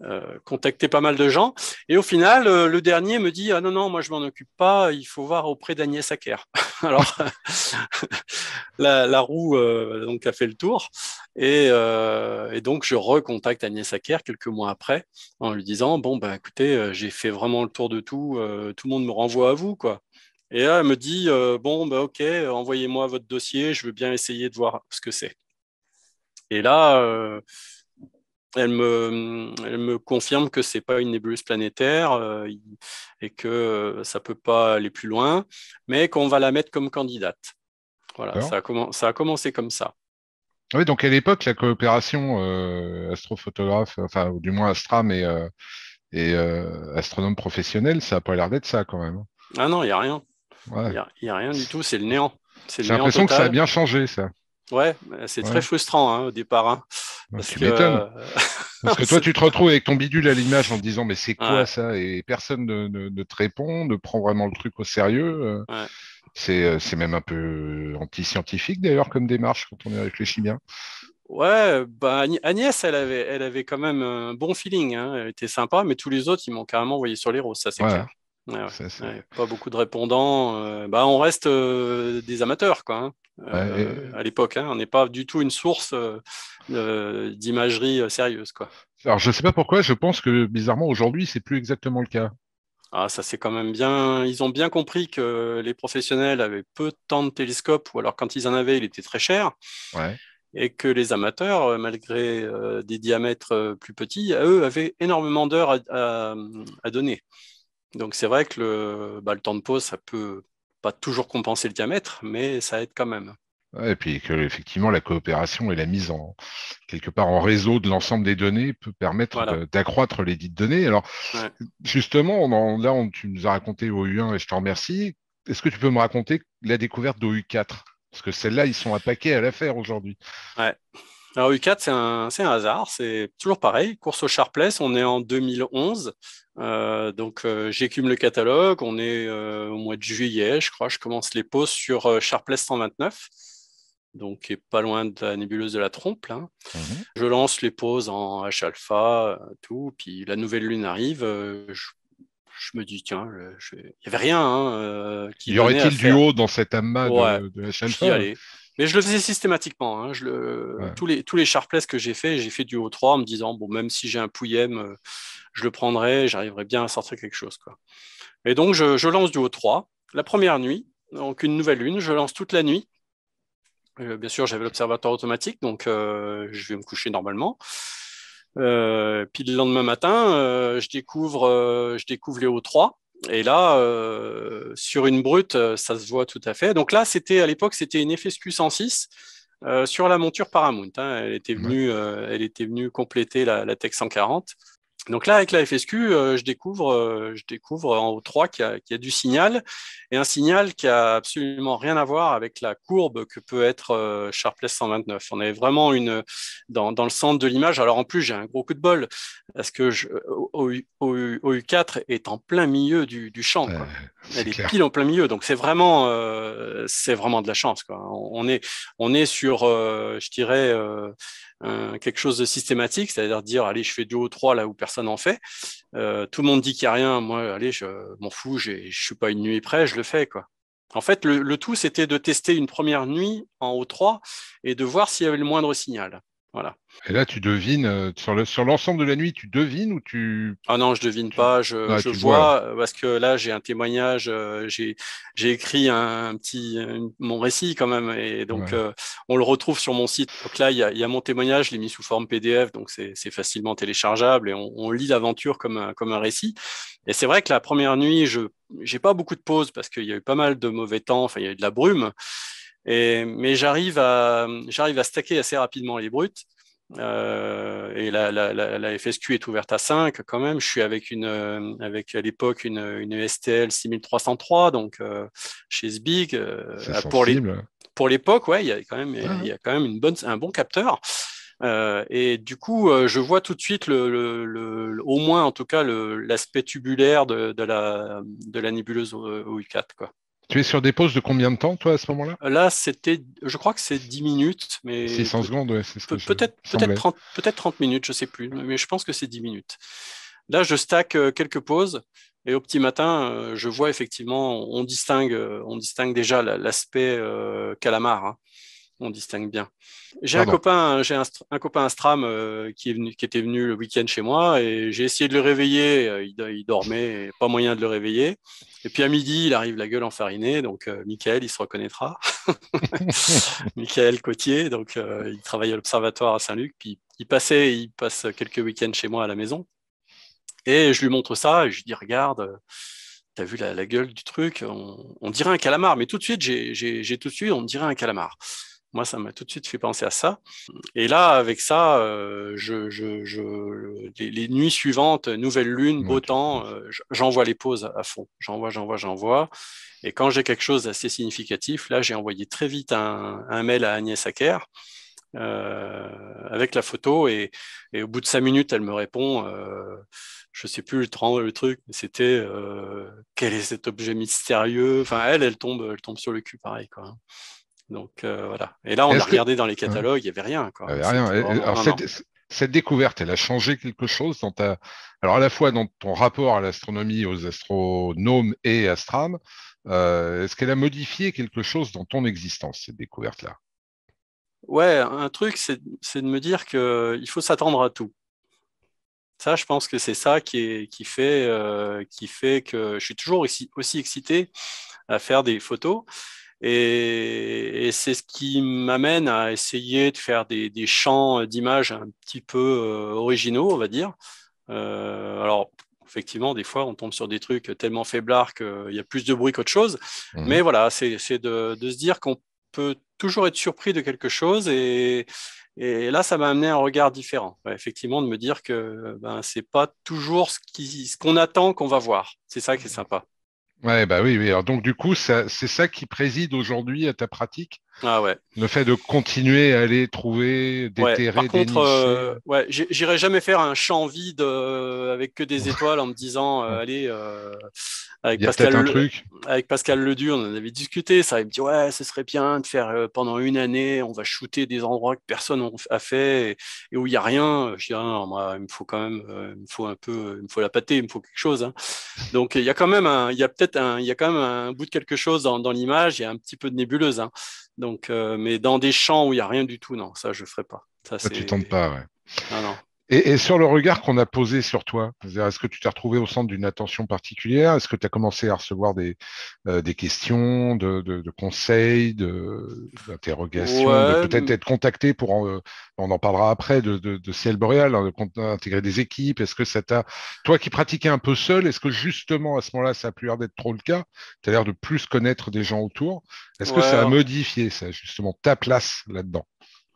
Euh, contacté pas mal de gens. Et au final, euh, le dernier me dit Ah non, non, moi je m'en occupe pas, il faut voir auprès d'Agnès Acker. Alors, la, roue euh, donc, a fait le tour. Et, donc, je recontacte Agnès Acker quelques mois après en lui disant Bon, bah, écoutez, j'ai fait vraiment le tour de tout, tout le monde me renvoie à vous, quoi. Et là, elle me dit Bon, ben ok, envoyez-moi votre dossier, je veux bien essayer de voir ce que c'est. Et là, elle me, confirme que ce n'est pas une nébuleuse planétaire euh, et que euh, ça ne peut pas aller plus loin, mais qu'on va la mettre comme candidate. Voilà, ça a, commencé comme ça. Oui, donc à l'époque, la coopération euh, astrophotographe, enfin, ou du moins Astra, mais et astronome professionnel, ça n'a pas l'air d'être ça quand même. Hein. Ah non, il n'y a rien. Il n'y a, rien du tout, c'est le néant. J'ai l'impression que ça a bien changé, ça. Ouais, c'est très frustrant hein, au départ. Hein. Parce tu euh, Parce que toi, tu te retrouves avec ton bidule à l'image en disant mais c'est quoi ça Et personne ne, te répond, ne prend vraiment le truc au sérieux. Euh. Euh, c'est même un peu anti-scientifique d'ailleurs comme démarche quand on est avec les chimiens. Ouais, bah Agnès, elle avait, elle avait quand même un bon feeling. Hein. Elle était sympa, mais tous les autres, ils m'ont carrément envoyé sur les roses, ça c'est clair pas beaucoup de répondants. Euh, bah, on reste euh, des amateurs, hein. euh, À l'époque, hein, on n'est pas du tout une source d'imagerie sérieuse, quoi. Alors, je ne sais pas pourquoi, je pense que bizarrement aujourd'hui, ce n'est plus exactement le cas. Ah, ça c'est quand même bien. Ils ont bien compris que les professionnels avaient peu de temps de télescope, ou alors quand ils en avaient, il était très cher. Et que les amateurs, malgré des diamètres plus petits, eux avaient énormément d'heures à donner. Donc c'est vrai que bah, le, temps de pause, ça peut pas toujours compenser le diamètre, mais ça aide quand même. Et puis que effectivement la coopération et la mise en quelque part en réseau de l'ensemble des données peut permettre euh, d'accroître les dites données. Alors justement, là tu nous as raconté OU1 et je te remercie. Est-ce que tu peux me raconter la découverte d'OU4 Parce que celles là ils sont à paquet à l'affaire aujourd'hui. Ouais. Alors U4, c'est un, un, hasard, c'est toujours pareil. Course au Sharpless, on est en 2011. Euh, donc euh, j'écume le catalogue, on est euh, au mois de juillet, je crois, je commence les pauses sur Sharpless 129. Donc, qui est pas loin de la nébuleuse de la trompe. Mhm. Je lance les pauses en H-alpha, tout. Puis la nouvelle lune arrive. Je, me dis, tiens, il n'y avait rien. Hein, qui y aurait-il du haut dans cet amas de, de H-alpha mais je le faisais systématiquement. Hein. tous, les, tous sharpless que j'ai fait, j'ai fait du O3 en me disant, bon, même si j'ai un pouillem, euh, je le prendrai, j'arriverai bien à sortir quelque chose. Quoi. Et donc, je, lance du O3 la première nuit, donc une nouvelle lune, je lance toute la nuit. Euh, bien sûr, j'avais l'observatoire automatique, donc euh, je vais me coucher normalement. puis le lendemain matin, je, découvre, je découvre les O3. Et là, euh, sur une brute, euh, ça se voit tout à fait. Donc là, c'était à l'époque, c'était une FSQ 106 euh, sur la monture Paramount. Hein. Elle était venue, elle était venue compléter la, la Tech 140. Donc là, avec la FSQ, euh, je découvre, euh, je découvre en haut 3 qu'il y, a du signal, et un signal qui a absolument rien à voir avec la courbe que peut être euh, Sharpless 129. On est vraiment une, dans, le centre de l'image. Alors en plus, j'ai un gros coup de bol, parce que je, OU, 4 est en plein milieu du, champ. Elle est pile en plein milieu, donc c'est vraiment, c'est vraiment de la chance. est, on est sur, je dirais quelque chose de systématique, c'est-à-dire dire allez, je fais deux ou trois là où personne n'en fait. Euh, tout le monde dit qu'il n'y a rien, moi, allez, je m'en fous, je suis pas une nuit près, je le fais. quoi. En fait, le, le tout, c'était de tester une première nuit en O3 et de voir s'il y avait le moindre signal. Et là, tu devines, euh, sur l'ensemble de la nuit, tu devines ou tu... Ah non, je devine pas, je, ah, vois, parce que là, j'ai un témoignage, euh, j'ai écrit un, petit, mon récit quand même, et donc euh, on le retrouve sur mon site. Donc là, il y a, mon témoignage, je l'ai mis sous forme PDF, donc c'est facilement téléchargeable, et on, lit l'aventure comme un, comme un récit. Et c'est vrai que la première nuit, je n'ai pas beaucoup de pause parce qu'il y a eu pas mal de mauvais temps, enfin, il y a eu de la brume mais j'arrive à, j'arrive à stacker assez rapidement les brutes. Euh, et la, FSQ est ouverte à 5 quand même. Je suis avec, une, euh, avec à l'époque une, STL 6303, donc euh, chez Sbig. pour, les, pour l'époque, ouais, il y a quand même, il y a quand même une bonne, un bon capteur. et du coup, je vois tout de suite, le, le, au moins en tout cas, l'aspect tubulaire de, de, la, de la nébuleuse OU4. Quoi. Tu es sur des pauses de combien de temps, toi, à ce moment-là euh, Là, c'était, je crois que c'est 10 minutes, mais... 600 secondes, oui. Peut-être peut 30, minutes, je ne sais plus, mais je pense que c'est 10 minutes. Là, je stack euh, quelques pauses, et au petit matin, euh, je vois effectivement, on distingue, on distingue déjà l'aspect calamar. Hein on distingue bien. J'ai un copain, j'ai un, copain Stram euh, qui, était venu le week-end chez moi et j'ai essayé de le réveiller. Euh, il, dormait, pas moyen de le réveiller. Et puis à midi, il arrive la gueule enfarinée. Donc euh, Michael, il se reconnaîtra. Michael Cotier, donc il travaille à l'Observatoire à Saint-Luc. Puis il passait, il passe quelques week-ends chez moi à la maison. Et je lui montre ça et je lui dis regarde. T'as vu la, gueule du truc, on, dirait un calamar, mais tout de suite, j'ai tout de suite, on dirait un calamar. Moi, ça m'a tout de suite fait penser à ça. Et là, avec ça, euh, les, nuits suivantes, nouvelle lune, beau temps, euh, j'envoie les pauses à fond. J'envoie, j'envoie, j'envoie. Et quand j'ai quelque chose d'assez significatif, là, j'ai envoyé très vite un, mail à Agnès Acker. Euh, avec la photo et, au bout de cinq minutes elle me répond euh, je sais plus le, le truc mais c'était quel est cet objet mystérieux enfin elle elle tombe elle tombe sur le cul pareil quoi donc euh, voilà. Et là, on a regardé dans les catalogues, il n'y avait rien. Alors, cette, découverte, elle a changé quelque chose dans ta. Alors, à la fois dans ton rapport à l'astronomie, aux astronomes et à Stram. Euh, est-ce qu'elle a modifié quelque chose dans ton existence, cette découverte-là Ouais, un truc, c'est de me dire qu'il faut s'attendre à tout. Ça, je pense que c'est ça qui, fait, euh, qui fait que je suis toujours aussi excité à faire des photos. Et, c'est ce qui m'amène à essayer de faire des, champs d'images un petit peu euh, originaux, on va dire. Euh, alors, effectivement, des fois, on tombe sur des trucs tellement faiblards qu'il y a plus de bruit qu'autre chose. Mhm. Mais voilà, c'est de, de, se dire qu'on peut toujours être surpris de quelque chose. Et, là, ça m'a amené un regard différent. effectivement, de me dire que ben, ce n'est pas toujours ce qu'on attend qu'on va voir. C'est ça qui est mhm. sympa. Ouais, bah oui, oui. Alors donc du coup, c'est ça qui préside aujourd'hui à ta pratique ah Le fait de continuer à aller trouver, des ouais, par contre, euh, ouais, j'irai jamais faire un champ vide euh, avec que des étoiles en me disant, euh, allez, avec, Pascal un truc. avec Pascal Ledur, on en avait discuté, ça, il me dit, ouais, ce serait bien de faire pendant une année, on va shooter des endroits que personne n'a fait et, où il n'y a rien. Je dis, ah non, il me faut quand même, il me faut un peu, il me faut la pâté il me faut quelque chose. Hein. Donc, il y a quand même, il y a peut-être, il y a quand même un bout de quelque chose dans, dans l'image, il y a un petit peu de nébuleuse. Hein. Donc, euh, mais dans des champs où il n'y a rien du tout, non, ça je ne ferai pas. Ça, tu tentes pas, ouais. Non, non. Et, sur le regard qu'on a posé sur toi, est-ce que tu t'es retrouvé au centre d'une attention particulière Est-ce que tu as commencé à recevoir des, euh, des questions, de, conseils, d'interrogations, peut-être être contacté pour, on en parlera après, de, ciel boréal, hein, de intégrer des équipes Est-ce que ça t'a, toi qui pratiquais un peu seul, est-ce que justement à ce moment-là, ça a plus l'air d'être trop le cas Tu as l'air de plus connaître des gens autour Est-ce que ça a modifié ça, justement, ta place là-dedans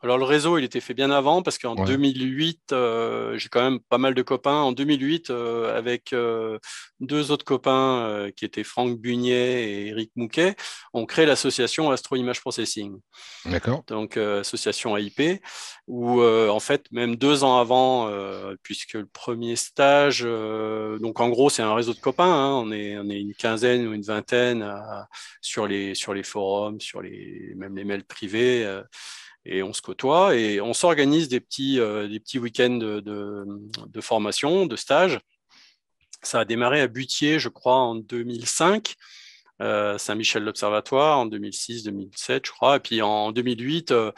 alors le réseau, il était fait bien avant parce qu'en 2008, euh, j'ai quand même pas mal de copains. En 2008, euh, avec euh, deux autres copains qui étaient Franck Bugnet et Eric Mouquet, on crée l'association Astro Image Processing. D'accord. Donc association AIP, où en fait même deux ans avant, puisque le premier stage, donc en gros c'est un réseau de copains. Hein. on, est, une quinzaine ou une vingtaine sur les sur les forums, sur les même les mails privés et on se côtoie et on s'organise des petits, euh, des petits week-ends de, formation, de stage. Ça a démarré à Butier, je crois, en 2005, euh, Saint-Michel l'Observatoire en 2006-2007, je crois. Et puis en 2008, euh,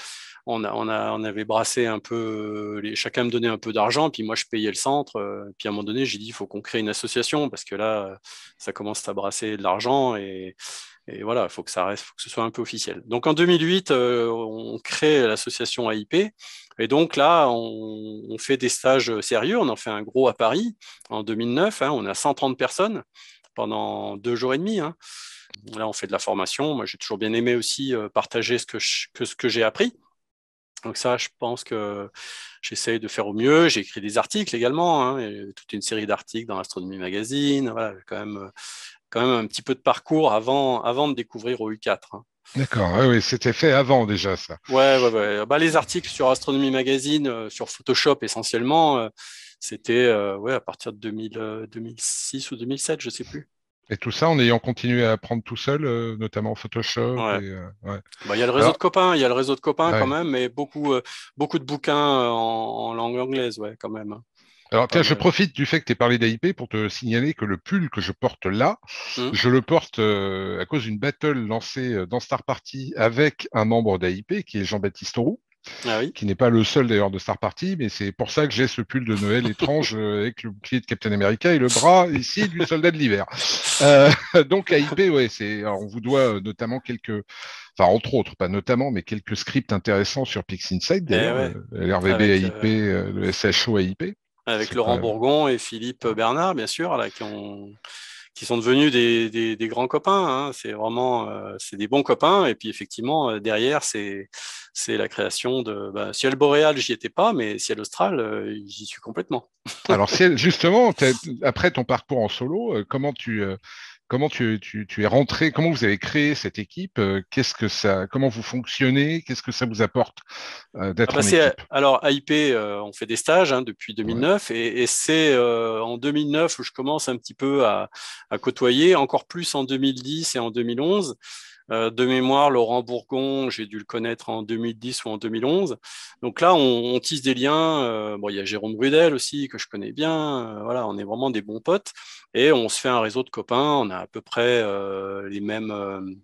on, on, avait brassé un peu, les, chacun me donnait un peu d'argent, puis moi je payais le centre. puis à un moment donné, j'ai dit, il faut qu'on crée une association parce que là, ça commence à brasser de l'argent et, et voilà, il faut que ça reste, faut que ce soit un peu officiel. Donc en 2008, euh, on crée l'association AIP. Et donc là, on, fait des stages sérieux. On en fait un gros à Paris en 2009. Hein. on a 130 personnes pendant deux jours et demi. Hein. Là, on fait de la formation. Moi, j'ai toujours bien aimé aussi euh, partager ce que, j'ai appris. Donc ça, je pense que j'essaye de faire au mieux. J'ai écrit des articles également, hein, toute une série d'articles dans l'Astronomie Magazine. Voilà, quand même euh, quand même un petit peu de parcours avant, avant de découvrir au u 4 hein. D'accord, oui, c'était fait avant déjà ça. Ouais, ouais, ouais. Ah bah, les articles sur Astronomy Magazine, euh, sur Photoshop essentiellement, euh, c'était euh, ouais, à partir de 2006 ou 2007, je ne sais plus. Et tout ça en ayant continué à apprendre tout seul, notamment Photoshop. Bah, il y a le réseau de copains, il y a le réseau de copains quand même, mais beaucoup, beaucoup de bouquins en, en langue anglaise, ouais, quand même. Hein. Alors tiens, je profite du fait que tu aies parlé d'AIP pour te signaler que le pull que je porte là, hum. je le porte euh, à cause d'une battle lancée euh, dans Star Party avec un membre d'AIP qui est Jean-Baptiste Roux. Ah qui n'est pas le seul d'ailleurs de Star Party, mais c'est pour ça que j'ai ce pull de Noël étrange euh, avec le bouclier de Captain America et le bras ici du soldat de l'hiver. donc AIP, ouais, c'est. on vous doit notamment quelques, enfin entre autres, pas notamment, mais quelques scripts intéressants sur Pix Insight, eh d'ailleurs, l'RVB AIP, le SHO AIP avec Laurent Bourgon et Philippe Bernard, bien sûr, qui, sont devenus des, grands copains. Hein. C'est vraiment euh, c'est des bons copains. Et puis, effectivement, euh, derrière, c'est la création de bah, Ciel Boréal, j'y étais pas, mais Ciel Austral, euh, j'y suis complètement. Alors, justement, après ton parcours en solo, comment tu Comment tu, tu, es rentré Comment vous avez créé cette équipe euh, Qu'est-ce que ça Comment vous fonctionnez Qu'est-ce que ça vous apporte euh, ah d'être bah en Alors AIP, euh, on fait des stages hein, depuis 2009, et, c'est en 2009 où je commence un petit peu à, à, côtoyer, encore plus en 2010 et en 2011. Euh, de mémoire, Laurent Bourgon, j'ai dû le connaître en 2010 ou en 2011. Donc là, on, tisse des liens. Euh, il y a Jérôme Brudel aussi que je connais bien. Euh, voilà, on est vraiment des bons potes et on se fait un réseau de copains. On a à peu près les mêmes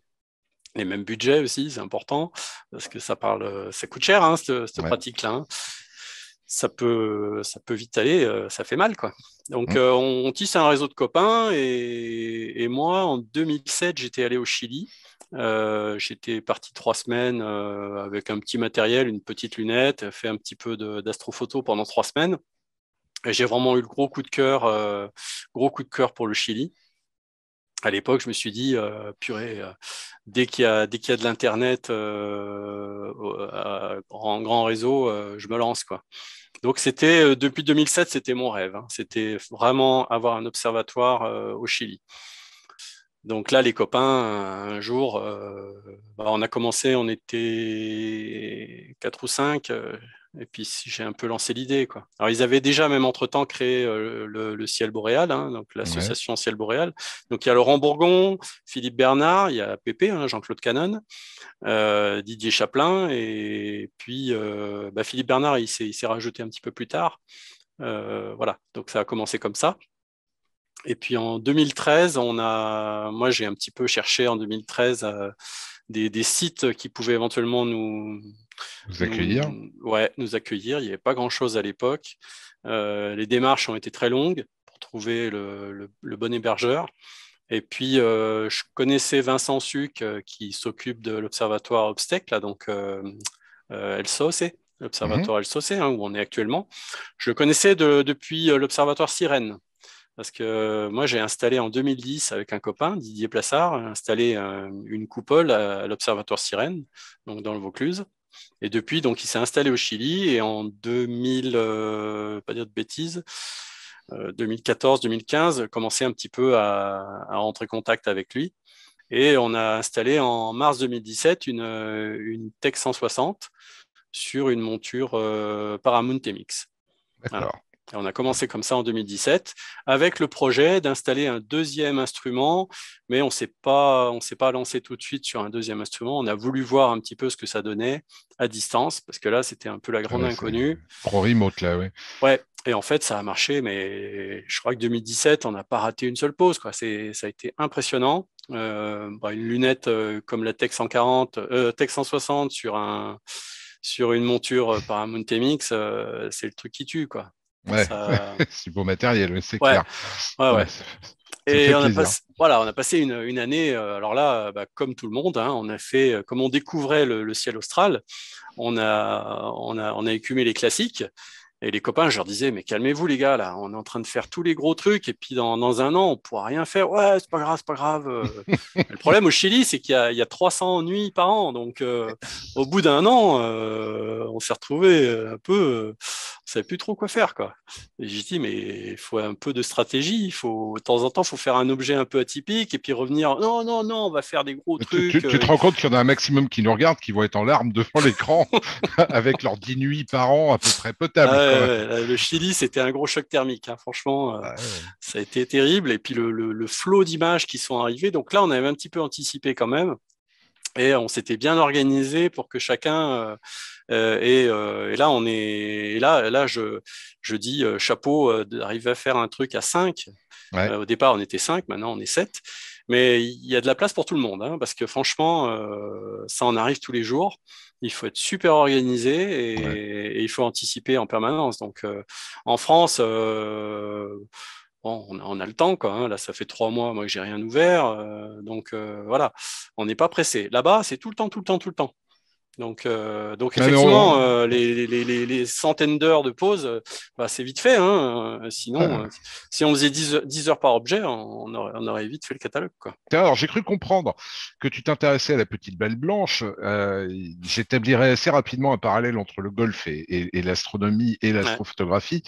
les mêmes budgets aussi, c'est important parce que ça parle, ça coûte cher hein, cette, pratique-là. Hein. ça peut, ça vite aller, ça fait mal. quoi. Donc, mmh. on, tisse un réseau de copains. et moi, en 2007, j'étais allé au Chili. Euh, j'étais parti trois semaines euh, avec un petit matériel, une petite lunette, fait un petit peu d'astrophoto pendant trois semaines. J'ai vraiment eu le gros coup de cœur, euh, gros coup de cœur pour le Chili. À l'époque, je me suis dit, purée, dès qu'il y, y, a de l'Internet en grand réseau, je me lance. Quoi. Donc, c'était depuis 2007, c'était mon rêve. Hein. C'était vraiment avoir un observatoire au Chili. Donc là, les copains, un jour, euh, bah, on a commencé, on était quatre ou cinq, euh, et puis j'ai un peu lancé l'idée. Alors ils avaient déjà, même entre-temps, créé euh, le, Ciel Boréal, hein, donc l'association Ciel Boréal. Donc il y a Laurent Bourgon, Philippe Bernard, il y a Pépé, hein, Jean-Claude Canon, Didier Chaplin, et puis bah, Philippe Bernard, il s'est rajouté un petit peu plus tard. voilà, donc ça a commencé comme ça. Et puis en 2013, on a, moi j'ai un petit peu cherché en 2013 euh, des, sites qui pouvaient éventuellement nous, accueillir. ouais, nous accueillir. Il n'y avait pas grand-chose à l'époque. Euh, les démarches ont été très longues pour trouver le, bon hébergeur. Et puis euh, je connaissais Vincent Suc qui s'occupe de l'observatoire Obstec, là, donc LSOC, l'observatoire mmh. LSOC, hein, où on est actuellement. Je le connaissais depuis l'observatoire Sirène parce que euh, moi, j'ai installé en 2010 avec un copain, Didier Plassard, installé euh, une coupole à l'Observatoire Sirène, donc dans le Vaucluse. Et depuis, donc, il s'est installé au Chili et en 2000, euh, pas dire de 2014-2015, commençait un petit peu à, entrer en contact avec lui. Et on a installé en mars 2017 une, une Tech 160 sur une monture Paramount MX. D'accord on a commencé comme ça en 2017 avec le projet d'installer un deuxième instrument, mais on ne s'est pas, lancé tout de suite sur un deuxième instrument. On a voulu voir un petit peu ce que ça donnait à distance, parce que là, c'était un peu la grande inconnue. Pro remote, là, oui. Ouais, et en fait, ça a marché, mais je crois que 2017, on n'a pas raté une seule pause. Quoi. Ça a été impressionnant. Euh, bah, une lunette euh, comme la Tech 140, 160 euh, sur, une monture par un Mix, c'est le truc qui tue. Quoi. c'est beau matériel, c'est clair. Et on a, passé, voilà, on a passé une, année, euh, alors là, euh, bah, comme tout le monde, hein, on a fait, euh, comme on découvrait le, ciel austral, on a, on, a, on a écumé les classiques. Et les copains, je leur disais, mais calmez-vous les gars, là, on est en train de faire tous les gros trucs, et puis dans, un an, on pourra rien faire. Ouais, c'est pas grave, c'est pas grave. le problème au Chili, c'est qu'il y, y, a 300 nuits par an, donc au bout d'un an, on s'est retrouvé un peu savais plus trop quoi faire. Quoi. j'ai dit, mais il faut un peu de stratégie. Il faut, de temps en temps, il faut faire un objet un peu atypique et puis revenir. Non, non, non, on va faire des gros trucs. Tu, te euh, rends compte qu'il y en a un maximum qui nous regardent qui vont être en larmes devant l'écran avec leurs 10 nuits par an à peu près potable Le Chili, c'était un gros choc thermique. Hein. Franchement, euh, ça a été terrible. Et puis le, le flot d'images qui sont arrivées. Donc là, on avait un petit peu anticipé quand même. Et on s'était bien organisé pour que chacun euh, euh, euh, et, là, on est, là, là, je, dis euh, chapeau d'arriver à faire un truc à 5. au départ, on était 5, maintenant on est 7. Mais il y a de la place pour tout le monde, hein, parce que franchement, ça en arrive tous les jours. Il faut être super organisé et, il faut anticiper en permanence. Donc, en France, on, a, le temps, quoi. Hein. Là, ça fait trois mois, moi, que j'ai rien ouvert. donc, voilà, on n'est pas pressé. Là-bas, c'est tout le temps, tout le temps, tout le temps. Donc, euh, donc effectivement, euh, les, centaines d'heures de pause, euh, bah, c'est vite fait. Hein. Sinon, ah. si on faisait 10, heures par objet, on aurait, vite fait le catalogue. Quoi. Alors, j'ai cru comprendre que tu t'intéressais à la petite balle blanche. Euh, J'établirais assez rapidement un parallèle entre le golf et, l'astronomie et, l'astrophotographie.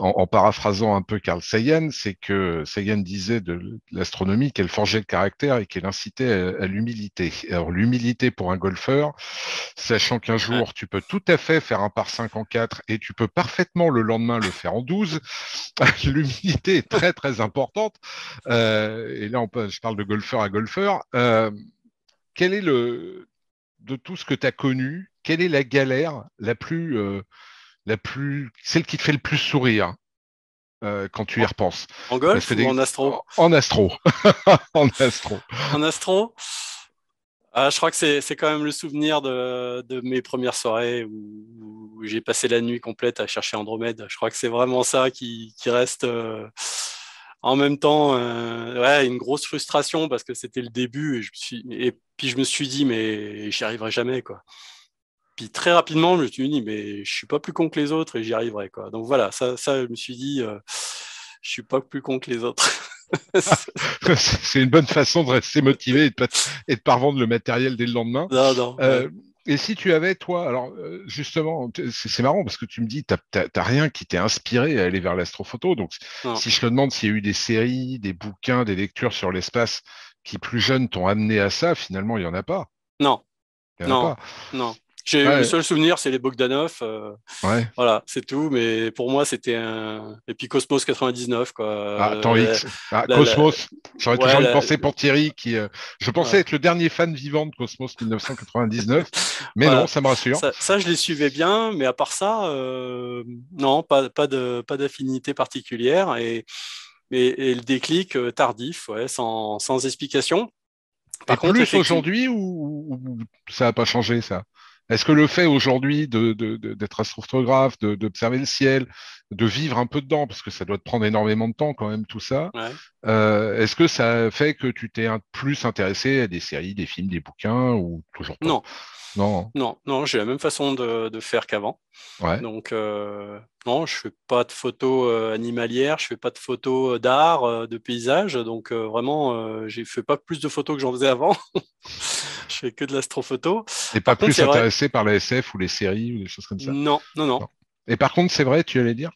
En, paraphrasant un peu Carl Sagan, c'est que Sagan disait de l'astronomie qu'elle forgeait le caractère et qu'elle incitait à, à l'humilité. Alors, l'humilité pour un golfeur, Sachant qu'un ah. jour, tu peux tout à fait faire un par 5 en 4 et tu peux parfaitement le lendemain le faire en 12. L'humidité est très très importante. Euh, et là, je parle de golfeur à golfeur. Euh, quel est le de tout ce que tu as connu, quelle est la galère la plus, euh, la plus, celle qui te fait le plus sourire quand tu y repenses. En golf ou en astro En astro. en astro. En astro. Ah, je crois que c'est quand même le souvenir de, mes premières soirées où, j'ai passé la nuit complète à chercher Andromède. Je crois que c'est vraiment ça qui, reste. Euh, en même temps, euh, ouais, une grosse frustration parce que c'était le début et, suis, et puis je me suis dit mais j'y arriverai jamais quoi. Puis très rapidement, je me suis dit mais je suis pas plus con que les autres et j'y arriverai quoi. Donc voilà, ça, je me suis dit je euh, je suis pas plus con que les autres. c'est une bonne façon de rester motivé et de ne pas, revendre le matériel dès le lendemain. Euh, et si tu avais, toi, alors euh, justement, c'est marrant parce que tu me dis, tu n'as rien qui t'ait inspiré à aller vers l'astrophoto. Donc, si je te demande s'il y a eu des séries, des bouquins, des lectures sur l'espace qui, plus jeunes, t'ont amené à ça, finalement, il n'y en a pas. Non. en non. A pas. Non. J'ai le seul souvenir, c'est les Bogdanov. Euh, voilà, c'est tout. Mais pour moi, c'était un. Et puis Cosmos 99, quoi. Ah, euh, tant X. Ah, Cosmos. J'aurais toujours une pour Thierry, qui. Euh, je pensais être le dernier fan vivant de Cosmos 1999. mais non, ça me rassure. Ça, je les suivais bien, mais à part ça, non, pas, de pas d'affinité particulière. Et, le déclic tardif, ouais, sans, explication. Par plus aujourd'hui ou, ou, ça n'a pas changé ça est-ce que le fait aujourd'hui d'être astrophotographe, d'observer le ciel, de vivre un peu dedans, parce que ça doit te prendre énormément de temps quand même tout ça, euh, est-ce que ça fait que tu t'es plus intéressé à des séries, des films, des bouquins ou toujours pas Non, non. Non, non j'ai la même façon de, faire qu'avant. Ouais. Donc, euh, non, je fais pas de photos euh, animalières, je fais pas de photos euh, d'art, de paysage. Donc, vraiment, euh, je fais pas plus de photos que j'en faisais avant. je fais que de l'astrophoto. Et pas plus intéressé par la SF ou les séries ou des choses comme ça non, non. non. Et par contre, c'est vrai, tu allais dire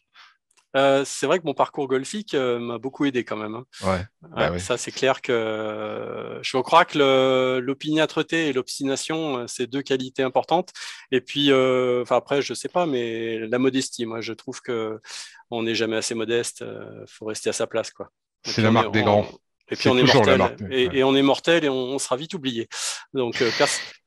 euh, c'est vrai que mon parcours golfique euh, m'a beaucoup aidé quand même. Hein. Bah ça, c'est clair que euh, je crois que l'opiniâtreté et l'obstination, c'est deux qualités importantes. Et puis, après, je sais pas, mais la modestie, moi, je trouve qu'on n'est jamais assez modeste. Il faut rester à sa place, quoi. C'est la marque des grands. Et puis on est mortel. et, on sera vite oublié. Donc euh,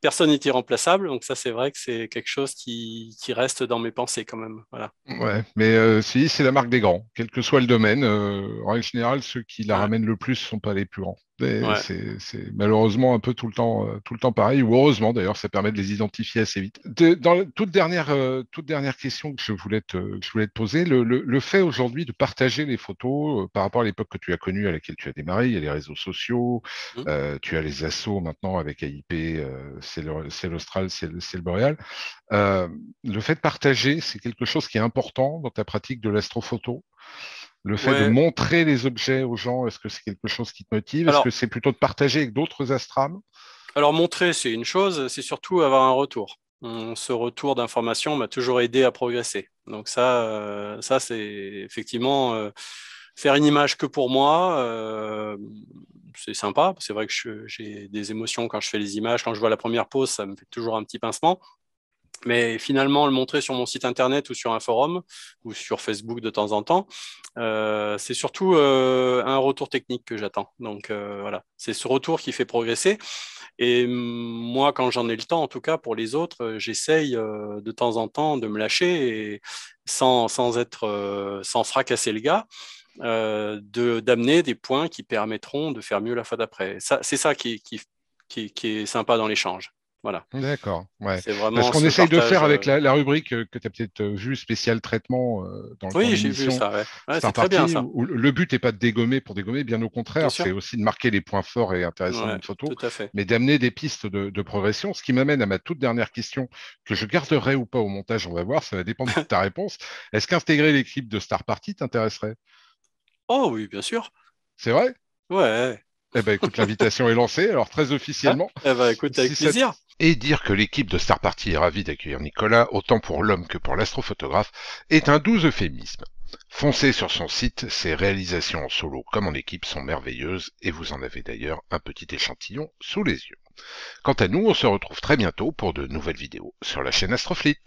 personne n'est irremplaçable. Donc ça, c'est vrai que c'est quelque chose qui, reste dans mes pensées quand même. Ouais, mais euh, si c'est la marque des grands, quel que soit le domaine. Euh, en en générale, ceux qui la ah. ramènent le plus ne sont pas les plus grands. C'est malheureusement un peu tout le temps, euh, tout le temps pareil, ou heureusement d'ailleurs, ça permet de les identifier assez vite. dans toute dernière, euh, toute dernière question que je voulais te, poser, le, fait aujourd'hui de partager les photos euh, par rapport à l'époque que tu as connue, à laquelle tu as démarré, il y a les réseaux sociaux, mmh. tu as les assos maintenant avec AIP, c'est l'Austral, c'est le Boréal. le fait de partager, c'est quelque chose qui est important dans ta pratique de l'astrophoto. Le fait de montrer les objets aux gens, est-ce que c'est quelque chose qui te motive Est-ce que c'est plutôt de partager avec d'autres astrames Alors montrer, c'est une chose, c'est surtout avoir un retour. Mmh, ce retour d'information m'a toujours aidé à progresser. Donc ça, euh, ça c'est effectivement euh, faire une image que pour moi, euh, c'est sympa. C'est vrai que j'ai des émotions quand je fais les images. Quand je vois la première pose, ça me fait toujours un petit pincement. Mais finalement, le montrer sur mon site internet ou sur un forum ou sur Facebook de temps en temps, euh, c'est surtout euh, un retour technique que j'attends. Donc euh, voilà, c'est ce retour qui fait progresser. Et moi, quand j'en ai le temps, en tout cas pour les autres, j'essaye de temps en temps de me lâcher sans, être sans fracasser le gars. de d'amener des points qui permettront de faire mieux la fois d'après. Ça, c'est ça qui, qui, qui, qui est sympa dans l'échange. Voilà. D'accord. Ouais. C'est ce qu'on essaye de faire avec euh, la, rubrique euh, que tu as peut-être euh, vu, spécial traitement dans le Oui, j'ai vu ça. c'est très bien ça. le but n'est pas de dégommer pour dégommer, bien au contraire, c'est aussi de marquer les points forts et intéressants d'une photo, mais d'amener des pistes de, de, progression. Ce qui m'amène à ma toute dernière question que je garderai ou pas au montage, on va voir, ça va dépendre de ta réponse. Est-ce qu'intégrer l'équipe de Star Party t'intéresserait Oh oui, bien sûr. C'est vrai Ouais. Eh ben écoute, l'invitation est lancée, alors très officiellement. Ah, eh ben écoute, avec plaisir. Et dire que l'équipe de Star Party est ravie d'accueillir Nicolas, autant pour l'homme que pour l'astrophotographe, est un doux euphémisme. Foncez sur son site, ses réalisations en solo comme en équipe sont merveilleuses et vous en avez d'ailleurs un petit échantillon sous les yeux. Quant à nous, on se retrouve très bientôt pour de nouvelles vidéos sur la chaîne Astroflit.